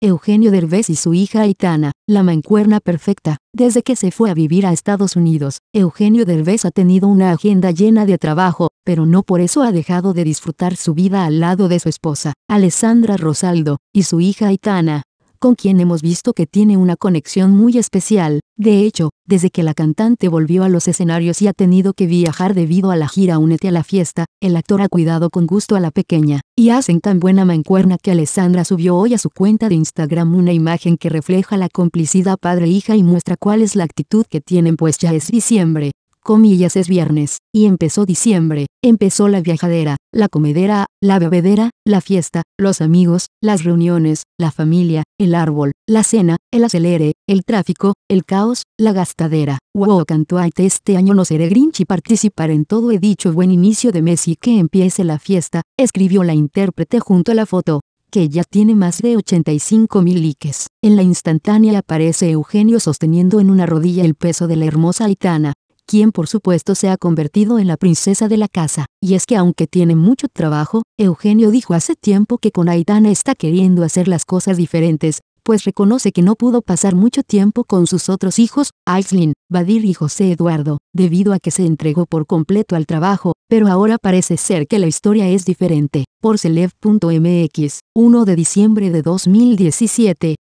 Eugenio Derbez y su hija Aitana, la mancuerna perfecta. Desde que se fue a vivir a Estados Unidos, Eugenio Derbez ha tenido una agenda llena de trabajo, pero no por eso ha dejado de disfrutar su vida al lado de su esposa, Alessandra Rosaldo, y su hija Aitana con quien hemos visto que tiene una conexión muy especial. De hecho, desde que la cantante volvió a los escenarios y ha tenido que viajar debido a la gira Únete a la fiesta, el actor ha cuidado con gusto a la pequeña, y hacen tan buena mancuerna que Alessandra subió hoy a su cuenta de Instagram una imagen que refleja la complicidad padre-hija y muestra cuál es la actitud que tienen pues ya es diciembre comillas es viernes, y empezó diciembre, empezó la viajadera, la comedera, la bebedera, la fiesta, los amigos, las reuniones, la familia, el árbol, la cena, el acelere, el tráfico, el caos, la gastadera. Wow cantó Aite este año no seré grinch y participar en todo he dicho buen inicio de mes y que empiece la fiesta, escribió la intérprete junto a la foto que ya tiene más de 85 mil likes. En la instantánea aparece Eugenio sosteniendo en una rodilla el peso de la hermosa Aitana, quien por supuesto se ha convertido en la princesa de la casa, y es que aunque tiene mucho trabajo, Eugenio dijo hace tiempo que con Aitana está queriendo hacer las cosas diferentes, pues reconoce que no pudo pasar mucho tiempo con sus otros hijos, Aislin, Badir y José Eduardo, debido a que se entregó por completo al trabajo, pero ahora parece ser que la historia es diferente. Por Celeb.mx, 1 de diciembre de 2017,